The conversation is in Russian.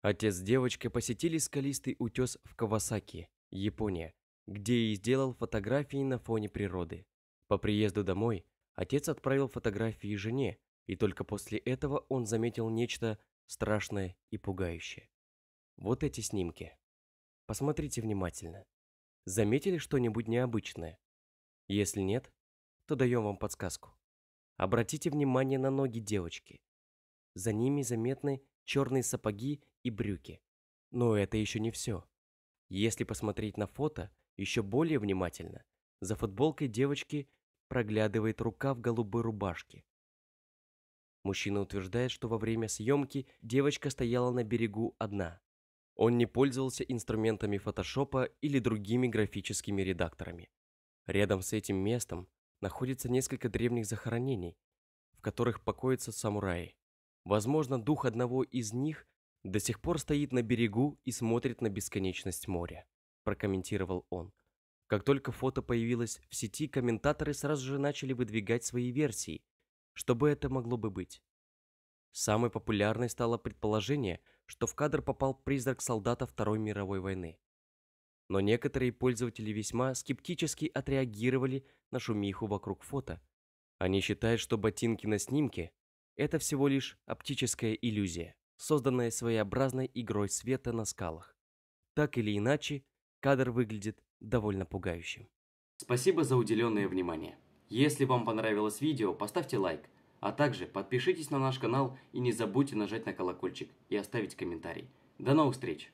Отец девочки посетили скалистый утес в Кавасаки, Япония, где и сделал фотографии на фоне природы. По приезду домой отец отправил фотографии жене, и только после этого он заметил нечто страшное и пугающее. Вот эти снимки. Посмотрите внимательно. Заметили что-нибудь необычное? Если нет, то даем вам подсказку. Обратите внимание на ноги девочки. За ними заметны черные сапоги и брюки. Но это еще не все. Если посмотреть на фото еще более внимательно, за футболкой девочки проглядывает рука в голубой рубашке. Мужчина утверждает, что во время съемки девочка стояла на берегу одна. Он не пользовался инструментами фотошопа или другими графическими редакторами. Рядом с этим местом находится несколько древних захоронений, в которых покоятся самураи. Возможно, дух одного из них до сих пор стоит на берегу и смотрит на бесконечность моря, прокомментировал он. Как только фото появилось в сети, комментаторы сразу же начали выдвигать свои версии, что бы это могло бы быть. Самой популярной стало предположение, что в кадр попал призрак солдата Второй мировой войны. Но некоторые пользователи весьма скептически отреагировали на шумиху вокруг фото. Они считают, что ботинки на снимке это всего лишь оптическая иллюзия, созданная своеобразной игрой света на скалах. Так или иначе, кадр выглядит довольно пугающим. Спасибо за уделенное внимание. Если вам понравилось видео, поставьте лайк, а также подпишитесь на наш канал и не забудьте нажать на колокольчик и оставить комментарий. До новых встреч!